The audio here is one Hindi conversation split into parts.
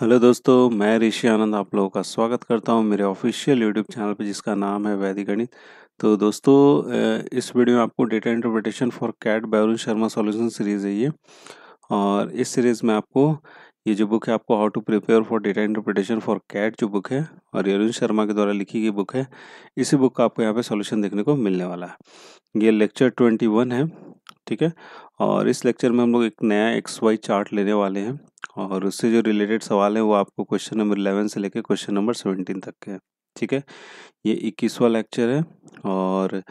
हेलो दोस्तों मैं ऋषि आनंद आप लोगों का स्वागत करता हूं मेरे ऑफिशियल यूट्यूब चैनल पर जिसका नाम है वैदिक गणित तो दोस्तों इस वीडियो में आपको डेटा इंटरप्रिटेशन फॉर कैट बैरुल शर्मा सॉल्यूशन सीरीज़ है ये और इस सीरीज़ में आपको ये जो बुक है आपको how to prepare for data interpretation for CAT जो बुक है और अरुण शर्मा के द्वारा लिखी गई बुक है इसी बुक का आपको यहाँ पे सॉल्यूशन देखने को मिलने वाला है ये लेक्चर ट्वेंटी वन है ठीक है और इस लेक्चर में हम लोग एक नया एक्स वाई चार्ट लेने वाले हैं और उससे जो रिलेटेड सवाल है वो आपको क्वेश्चन नंबर इलेवन से लेकर क्वेश्चन नंबर सेवेंटीन तक के हैं ठीक है ये इक्कीसवा लेक्चर है और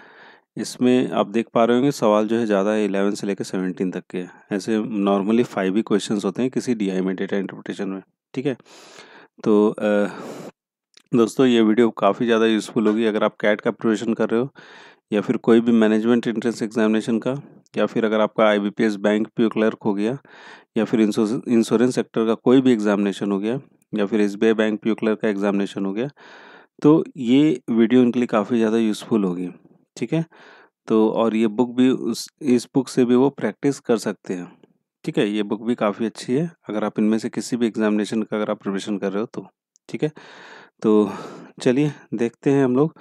इसमें आप देख पा रहे होंगे सवाल जो है ज़्यादा है इलेवन से लेकर सेवनटीन तक के ऐसे नॉर्मली फाइव ही क्वेश्चन होते हैं किसी डी आई में डेटा इंटरप्रिटेशन में ठीक है तो दोस्तों ये वीडियो काफ़ी ज़्यादा यूज़फुल होगी अगर आप कैट का प्रिपरेशन कर रहे हो या फिर कोई भी मैनेजमेंट एंट्रेंस एग्जामिनेशन का या फिर अगर आपका आई बैंक पी क्लर्क हो गया या फिर इंश्योरेंस सेक्टर का कोई भी एग्जामिनेशन हो गया या फिर एस बैंक पी क्लर्क का एग्जामिनेशन हो गया तो ये वीडियो इनके लिए काफ़ी ज़्यादा यूज़फुल होगी ठीक है तो और ये बुक भी उस इस बुक से भी वो प्रैक्टिस कर सकते हैं ठीक है ये बुक भी काफ़ी अच्छी है अगर आप इनमें से किसी भी एग्जामिनेशन का अगर आप प्रिपरेशन कर रहे हो तो ठीक है तो चलिए देखते हैं हम लोग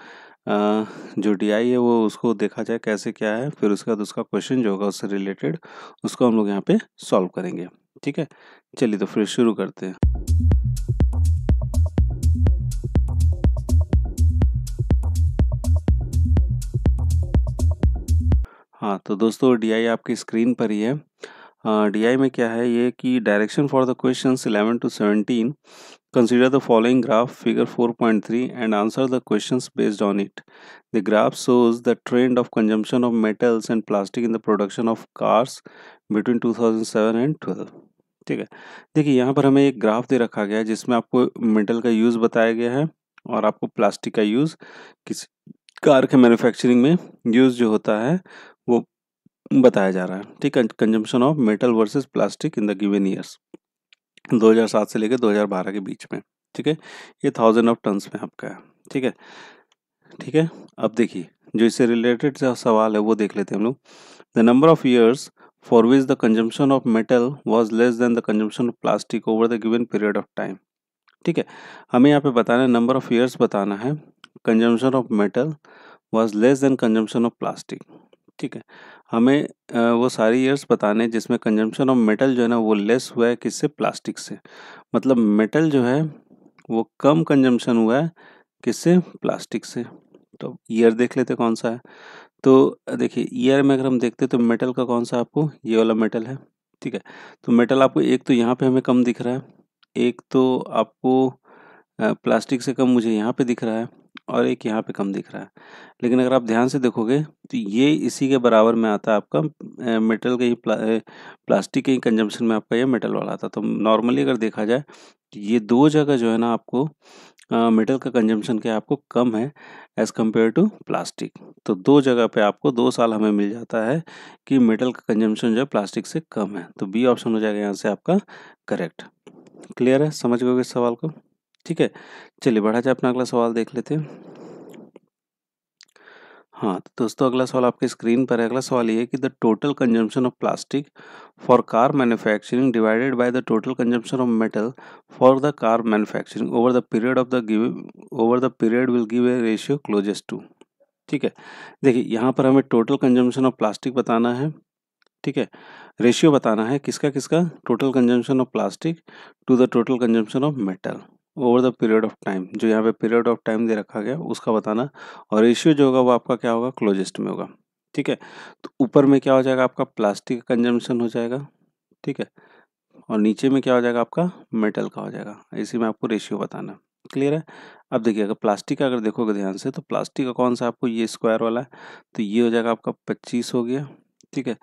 जो डी आई है वो उसको देखा जाए कैसे क्या है फिर उसके बाद उसका क्वेश्चन जो होगा उससे रिलेटेड उसको हम लोग यहाँ पे सॉल्व करेंगे ठीक है चलिए तो फिर शुरू करते हैं हाँ तो दोस्तों डी आपकी स्क्रीन पर ही है डी uh, आई में क्या है ये कि direction for the question 11 to 17 Consider the following graph figure 4.3 and answer the questions based on it. The graph shows the trend of consumption of metals and plastic in the production of cars between 2007 and 12. ठीक है देखिए यहाँ पर हमें एक ग्राफ दे रखा गया है जिसमें आपको मेटल का यूज़ बताया गया है और आपको प्लास्टिक का यूज़ किसी कार के मैन्युफैक्चरिंग में यूज़ जो होता है वो बताया जा रहा है ठीक है consumption of metal versus plastic in the given years 2007 से लेकर 2012 के बीच में ठीक है ये थाउजेंड ऑफ टन्स में आपका है ठीक है ठीक है अब देखिए जो इससे रिलेटेड सवाल है वो देख लेते हैं हम लोग the number of years for which the consumption of metal was less than the consumption of plastic over the given period of time ठीक है हमें यहाँ पे बताना है नंबर ऑफ ईयर्स बताना है consumption of metal was less than consumption of plastic ठीक है हमें वो सारी ईयर्स बताने जिसमें कंजम्पशन ऑफ मेटल जो है ना वो लेस हुआ है किससे प्लास्टिक से मतलब मेटल जो है वो कम कंजम्पशन हुआ है किससे प्लास्टिक से तो ईयर देख लेते कौन सा है तो देखिए ईयर में अगर हम देखते तो मेटल का कौन सा आपको ये वाला मेटल है ठीक है तो मेटल आपको एक तो यहाँ पे हमें कम दिख रहा है एक तो आपको प्लास्टिक से कम मुझे यहाँ पे दिख रहा है और एक यहाँ पे कम दिख रहा है लेकिन अगर आप ध्यान से देखोगे तो ये इसी के बराबर में आता है आपका मेटल कहीं प्ला, प्लास्टिक कहीं कंजम्पशन में आपका ये मेटल वाला आता तो नॉर्मली अगर देखा जाए तो ये दो जगह जो है ना आपको मेटल का कंजम्पशन क्या आपको कम है एज कम्पेयर टू प्लास्टिक तो दो जगह पे आपको दो साल हमें मिल जाता है कि मेटल का कंजम्पशन जो है प्लास्टिक से कम है तो बी ऑप्शन हो जाएगा यहाँ से आपका करेक्ट क्लियर है समझ गए इस सवाल को ठीक है चलिए बढ़ा जाए अपना अगला सवाल देख लेते हैं हाँ तो दोस्तों अगला सवाल आपके स्क्रीन पर है अगला सवाल ये है कि the total consumption of plastic for car manufacturing divided by the total consumption of metal for the car manufacturing over the period of the give over the period will give a ratio closest to ठीक है देखिए यहाँ पर हमें टोटल कंजम्पशन ऑफ प्लास्टिक बताना है ठीक है रेशियो बताना है किसका किसका total consumption of plastic to the total consumption of metal over the period of time जो यहाँ पे पीरियड ऑफ टाइम दे रखा गया उसका बताना और रेशियो जो होगा वो आपका क्या होगा क्लोजेस्ट में होगा ठीक है तो ऊपर में क्या हो जाएगा आपका प्लास्टिक का कंजम्पशन हो जाएगा ठीक है और नीचे में क्या हो जाएगा आपका मेटल का हो जाएगा इसी में आपको रेशियो बताना क्लियर है अब देखिए अगर प्लास्टिक का अगर देखोगे ध्यान से तो प्लास्टिक का कौन सा आपको ये स्क्वायर वाला है तो ये हो जाएगा आपका पच्चीस हो गया ठीक है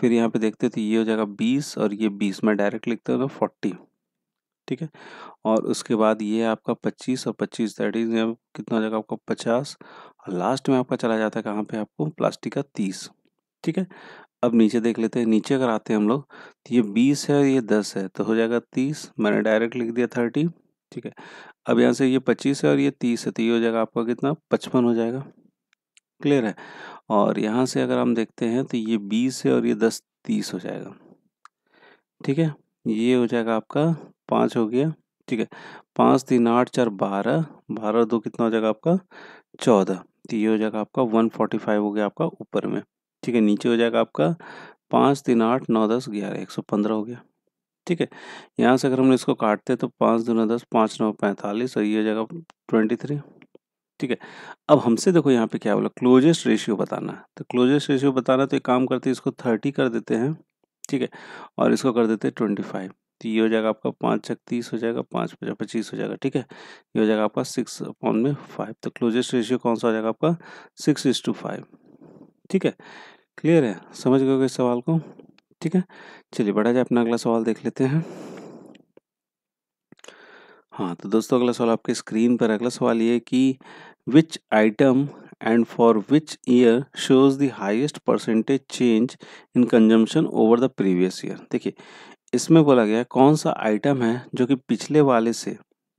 फिर यहाँ पे देखते तो ये हो जाएगा बीस और ये बीस में डायरेक्ट लिखते हो तो फोर्टी ठीक है और उसके बाद ये आपका पच्चीस और पच्चीस दैट इज कितना हो जाएगा आपका पचास और लास्ट में आपका चला जाता है कहाँ पे आपको प्लास्टिक का तीस ठीक है अब नीचे देख लेते हैं नीचे अगर आते हैं हम लोग तो ये बीस है और ये दस है तो हो जाएगा तीस मैंने डायरेक्ट लिख दिया थर्टी ठीक है अब यहाँ से ये पच्चीस है और ये तीस है तो ये हो जाएगा आपका कितना पचपन हो जाएगा क्लियर है और यहाँ से अगर हम देखते हैं तो ये बीस है और ये दस तीस हो जाएगा ठीक है ये हो जाएगा आपका पाँच हो गया ठीक है पाँच तीन आठ चार बारह बारह दो कितना हो जाएगा आपका चौदह तो ये हो जाएगा आपका वन फोर्टी फाइव हो गया आपका ऊपर में ठीक है नीचे हो जाएगा आपका पाँच तीन आठ नौ दस ग्यारह एक सौ पंद्रह हो गया ठीक है यहाँ से अगर हम इसको काटते तो पाँच दो नौ दस पाँच नौ पैंतालीस और ये हो जाएगा ट्वेंटी थ्री ठीक है अब हमसे देखो यहाँ पे क्या बोला क्लोजेस्ट रेशियो बताना है तो क्लोजेस्ट रेशियो बताना तो एक काम करते हैं इसको थर्टी कर देते हैं ठीक है और इसको कर देते हैं ट्वेंटी फाइव तो ये हो जाएगा आपका पाँच छक तीस हो जाएगा पाँच पचास पच्चीस हो जाएगा ठीक है ये हो जाएगा आपका सिक्स अपॉन में फाइव तो क्लोजेस्ट रेशियो कौन सा हो जाएगा आपका सिक्स इज टू फाइव ठीक है क्लियर है समझ गए इस सवाल को ठीक है चलिए बढ़ा जाए अपना अगला सवाल देख लेते हैं हाँ तो दोस्तों अगला सवाल आपके स्क्रीन पर अगला सवाल ये कि which item and for which year shows the highest percentage change in consumption over the previous year देखिए इसमें बोला गया कौन सा आइटम है जो कि पिछले वाले से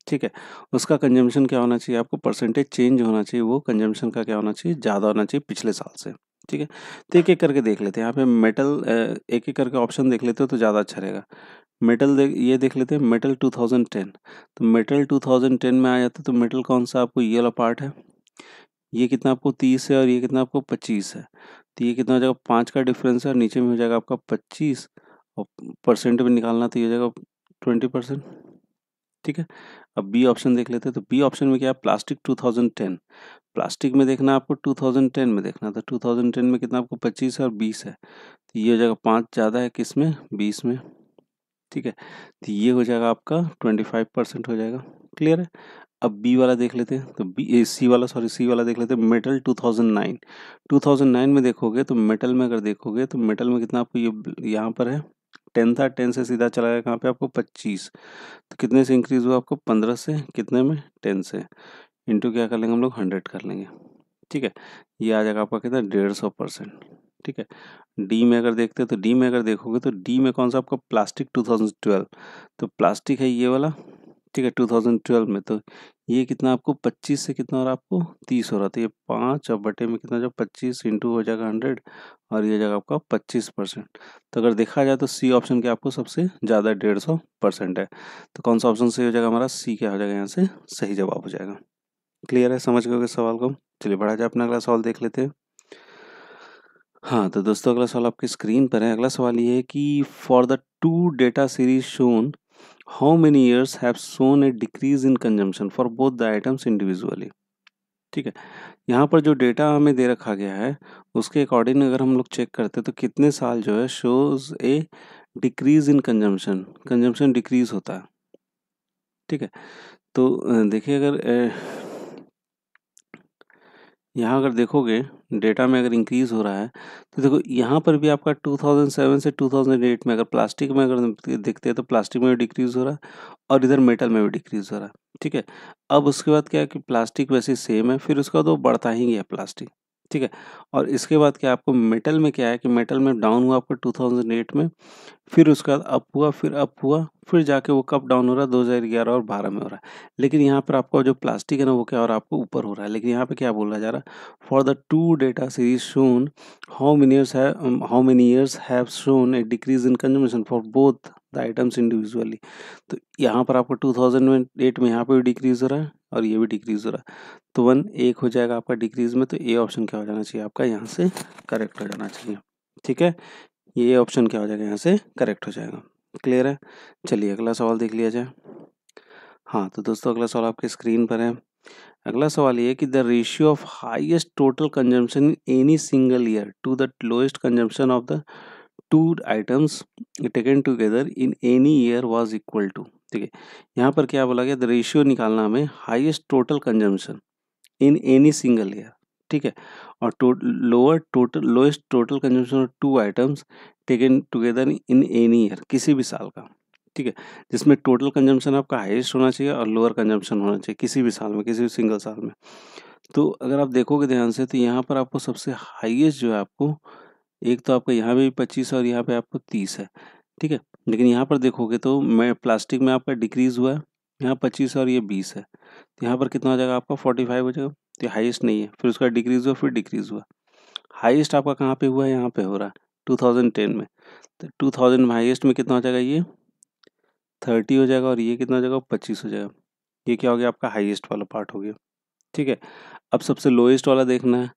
ठीक है उसका कंजम्पशन क्या होना चाहिए आपको परसेंटेज चेंज होना चाहिए वो कंजम्पशन का क्या होना चाहिए ज़्यादा होना चाहिए पिछले साल से ठीक है तो एक एक करके देख लेते हैं यहाँ पे मेटल एक एक करके ऑप्शन देख लेते हो तो ज़्यादा अच्छा रहेगा मेटल देख ये देख लेते हैं मेटल 2010 तो मेटल 2010 में आ जाते तो मेटल कौन सा आपको ये वाला पार्ट है ये कितना आपको तीस है और ये कितना आपको पच्चीस है तो ये कितना हो जाएगा पाँच का डिफरेंस है नीचे में हो जाएगा आपका पच्चीस और परसेंट में निकालना तो ये हो जाएगा ट्वेंटी परसेंट ठीक है अब बी ऑप्शन देख लेते हैं तो बी ऑप्शन में क्या है प्लास्टिक 2010 प्लास्टिक में देखना टू आपको 2010 में देखना था 2010 तो में कितना आपको 25 है और 20 है तो ये हो जाएगा पाँच ज़्यादा है किस में बीस में ठीक है तो ये हो जाएगा आपका फाइव परसेंट हो जाएगा क्लियर है अब बी वाला देख लेते हैं तो बी ए, सी वाला सॉरी सी वाला देख लेते हैं मेटल 2009 2009 में देखोगे तो मेटल में अगर देखोगे तो मेटल में कितना आपको ये यहाँ पर है टेन था टेन से सीधा चला गया कहाँ पे आपको पच्चीस तो कितने से इंक्रीज हुआ आपको पंद्रह से कितने में टेन से इंटू क्या कर लेंगे हम लोग हंड्रेड कर लेंगे ठीक है ये आ जाएगा आपका कितना डेढ़ सौ परसेंट ठीक है डी में अगर देखते हैं तो डी में अगर देखोगे तो डी में कौन सा आपका प्लास्टिक टू तो प्लास्टिक है ये वाला ठीक है टू में तो ये कितना आपको पच्चीस से कितना और आपको तीस हो रहा था तो ये पाँच और बटे में कितना जब पच्चीस इंटू हो जाएगा हंड्रेड और ये जाएगा आपका पच्चीस परसेंट तो अगर देखा जाए तो सी ऑप्शन के आपको सबसे ज़्यादा डेढ़ सौ परसेंट है तो कौन सा ऑप्शन सही हो जाएगा हमारा सी क्या हो जाएगा यहाँ से सही जवाब हो जाएगा क्लियर है समझ गए सवाल को चलिए बढ़ा जाए अपना अगला सवाल देख लेते हैं हाँ तो दोस्तों अगला सवाल आपकी स्क्रीन पर है अगला सवाल ये है कि for the two data series shown how many years have shown a decrease in consumption for both the items individually ठीक है यहाँ पर जो डेटा हमें दे रखा गया है उसके अकॉर्डिंग अगर हम लोग चेक करते हैं तो कितने साल जो है shows a decrease in consumption consumption decrease होता है ठीक है तो देखिए अगर यहाँ अगर देखोगे डेटा में अगर इंक्रीज हो रहा है तो देखो यहाँ पर भी आपका 2007 से 2008 में अगर प्लास्टिक में अगर देखते हैं तो प्लास्टिक में भी डिक्रीज़ हो रहा है और इधर मेटल में भी डिक्रीज़ हो रहा है ठीक है अब उसके बाद क्या है कि प्लास्टिक वैसे सेम है फिर उसका तो बढ़ता ही गया प्लास्टिक ठीक है और इसके बाद क्या आपको मेटल में क्या है कि मेटल में डाउन हुआ आपका टू में फिर उसके बाद अप हुआ फिर अप हुआ फिर जाके वो कप डाउन हो रहा है दो हज़ार ग्यारह और बारह में हो रहा है लेकिन यहाँ पर आपका जो प्लास्टिक है ना वो क्या और आपको ऊपर हो रहा है लेकिन यहाँ पे क्या बोला जा रहा है for the two data series shown how many years how many years have shown a decrease in consumption for both the items individually तो यहाँ पर आपको टू थाउजेंड एट में यहाँ पर भी डिक्रीज हो रहा है और ये भी डिक्रीज हो रहा है तो वन एक हो जाएगा आपका डिक्रीज में तो ए ऑप्शन क्या हो जाना चाहिए आपका यहाँ से करेक्ट हो जाना चाहिए ठीक है ये ऑप्शन क्या हो जाएगा यहाँ से करेक्ट हो जाएगा क्लियर है चलिए अगला सवाल देख लिया जाए हाँ तो दोस्तों अगला सवाल आपके स्क्रीन पर है अगला सवाल ये कि the ratio of highest total consumption in any single year to the lowest consumption of the two items taken together in any year was equal to ठीक है यहाँ पर क्या बोला गया द रेशियो निकालना हमें highest total consumption in any single year ठीक है और lower total lowest total consumption of two items taken together in any year किसी भी साल का ठीक है जिसमें टोटल कंजम्पशन आपका हाईएस्ट होना चाहिए और लोअर कंजम्पशन होना चाहिए किसी भी साल में किसी भी सिंगल साल में तो अगर आप देखोगे ध्यान से तो यहाँ पर आपको सबसे हाईएस्ट जो है आपको एक तो आपका यहाँ भी पच्चीस और यहाँ पे आपको तीस है ठीक है लेकिन यहाँ पर देखोगे तो मैं प्लास्टिक में आपका डिक्रीज़ हुआ है यहाँ पच्चीस और ये बीस है तो यहाँ पर कितना हो जाएगा आपका फोर्टी फाइव हो जाएगा तो हाईएस्ट नहीं है फिर उसका डिक्रीज हुआ फिर डिक्रीज हुआ हाईएस्ट आपका कहाँ पे हुआ है यहाँ पे हो रहा है 2010 में तो 2000 में हाईएस्ट में कितना हो जाएगा ये 30 हो जाएगा और ये कितना हो जाएगा 25 हो जाएगा ये क्या हो गया आपका हाईएस्ट वाला पार्ट हो गया ठीक है अब सबसे लोएस्ट वाला देखना है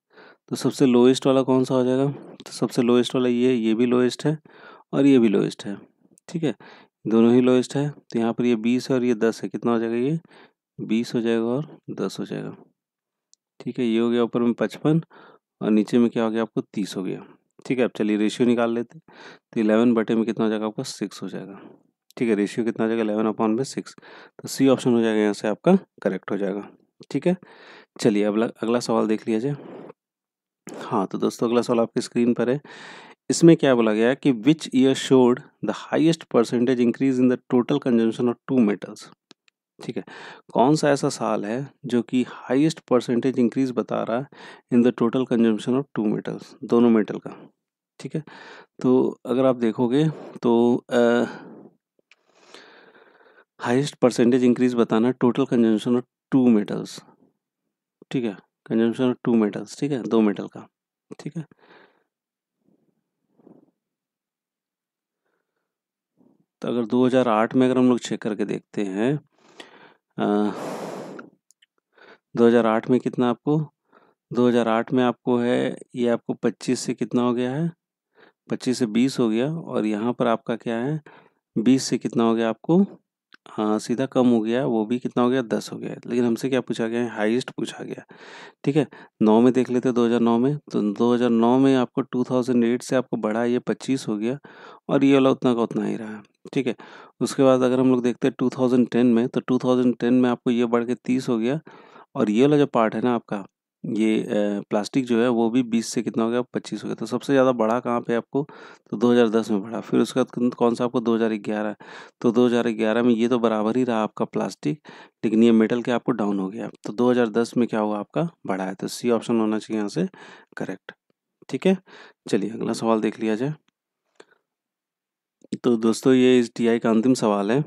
तो सबसे लोएस्ट वाला कौन सा हो जाएगा तो सबसे लोएस्ट वाला ये ये भी लोएस्ट है और ये भी लोएस्ट है ठीक है दोनों ही लोएस्ट है तो यहाँ पर ये बीस और ये दस है कितना हो जाएगा ये बीस हो जाएगा और दस हो जाएगा ठीक है ये हो गया ऊपर में पचपन और नीचे में क्या हो गया आपको तीस हो गया ठीक है अब चलिए रेशियो निकाल लेते तो इलेवन बटे में कितना हो जाएगा आपका सिक्स हो जाएगा ठीक है रेशियो कितना हो जाएगा इलेवन अपॉन में सिक्स तो सी ऑप्शन हो जाएगा यहाँ से आपका करेक्ट हो जाएगा ठीक है चलिए अब अगला सवाल देख लिया जाए हाँ तो दोस्तों अगला सवाल आपकी स्क्रीन पर है इसमें क्या बोला गया है कि which year showed the highest percentage increase in the total consumption of two metals ठीक है कौन सा ऐसा साल है जो कि हाईएस्ट परसेंटेज इंक्रीज बता रहा है in the total consumption of two metals दोनों मेटल का ठीक है तो अगर आप देखोगे तो हाईएस्ट परसेंटेज इंक्रीज बताना total consumption of two metals ठीक है कंजम्पशन ऑफ टू मेटल्स ठीक है दो मेटल का ठीक है तो अगर 2008 में अगर हम लोग चेक करके देखते हैं 2008 में कितना आपको 2008 में आपको है ये आपको 25 से कितना हो गया है 25 से 20 हो गया और यहाँ पर आपका क्या है 20 से कितना हो गया आपको हाँ सीधा कम हो गया वो भी कितना हो गया दस हो गया लेकिन हमसे क्या पूछा गया है हाईएस्ट पूछा गया ठीक है नौ में देख लेते दो हज़ार नौ में तो दो हज़ार नौ में आपको टू थाउजेंड एट से आपको बढ़ा ये पच्चीस हो गया और ये वाला उतना का उतना ही रहा ठीक है उसके बाद अगर हम लोग देखते हैं टू थाउजेंड टेन में तो टू थाउजेंड टेन में आपको ये बढ़ के तीस हो गया और ये वाला जो पार्ट है ना आपका ये प्लास्टिक जो है वो भी बीस से कितना हो गया पच्चीस हो गया तो सबसे ज़्यादा बढ़ा कहाँ पे आपको तो 2010 में बढ़ा फिर उसके बाद कौन सा आपको 2011 तो 2011 में ये तो बराबर ही रहा आपका प्लास्टिक लेकिन ये मेटल के आपको डाउन हो गया तो 2010 में क्या हुआ आपका बढ़ा है तो सी ऑप्शन होना चाहिए यहाँ से करेक्ट ठीक है चलिए अगला सवाल देख लिया जाए तो दोस्तों ये इस आई का अंतिम सवाल है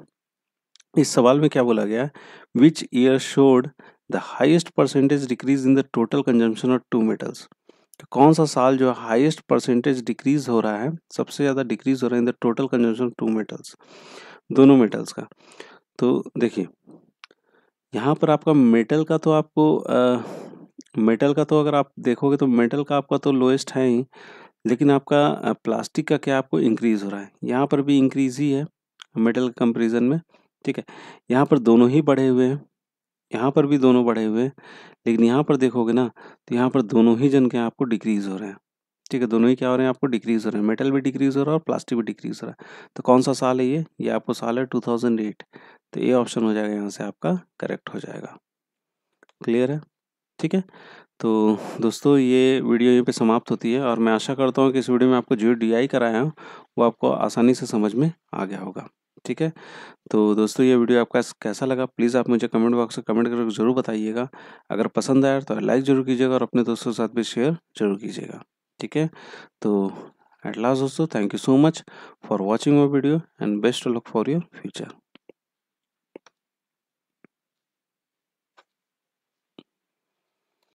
इस सवाल में क्या बोला गया which year showed the highest percentage decrease in the total consumption of two metals तो कौन सा साल जो हाईएस्ट परसेंटेज डिक्रीज हो रहा है सबसे ज़्यादा डिक्रीज हो रहा है in the total consumption of two metals दोनों मेटल्स का तो देखिए यहाँ पर आपका मेटल का तो आपको आ, मेटल का तो अगर आप देखोगे तो मेटल का आपका तो लोएस्ट है ही लेकिन आपका प्लास्टिक का क्या आपको इंक्रीज़ हो रहा है यहाँ पर भी इंक्रीज ही है मेटल कंपेरिजन में ठीक है यहाँ पर दोनों ही बढ़े हुए हैं यहाँ पर भी दोनों बढ़े हुए हैं लेकिन यहाँ पर देखोगे ना तो यहाँ पर दोनों ही जन के आपको डिक्रीज हो रहे हैं ठीक है दोनों ही क्या हो रहे हैं आपको डिक्रीज हो रहे हैं मेटल भी डिक्रीज हो रहा है और प्लास्टिक भी डिक्रीज हो रहा है तो कौन सा साल है ये ये आपको साल है टू तो ये ऑप्शन हो जाएगा यहाँ से आपका करेक्ट हो जाएगा क्लियर है ठीक है तो दोस्तों ये वीडियो यहीं पे समाप्त होती है और मैं आशा करता हूँ कि इस वीडियो में आपको जो डी आई कराया हूँ वो आपको आसानी से समझ में आ गया होगा ठीक है तो दोस्तों ये वीडियो आपका कैसा लगा प्लीज़ आप मुझे कमेंट बॉक्स में कमेंट करके ज़रूर बताइएगा अगर पसंद आया तो लाइक ज़रूर कीजिएगा और अपने दोस्तों के साथ भी शेयर जरूर कीजिएगा ठीक है तो एट लास्ट दोस्तों thank you so much for watching your video and best luck for your future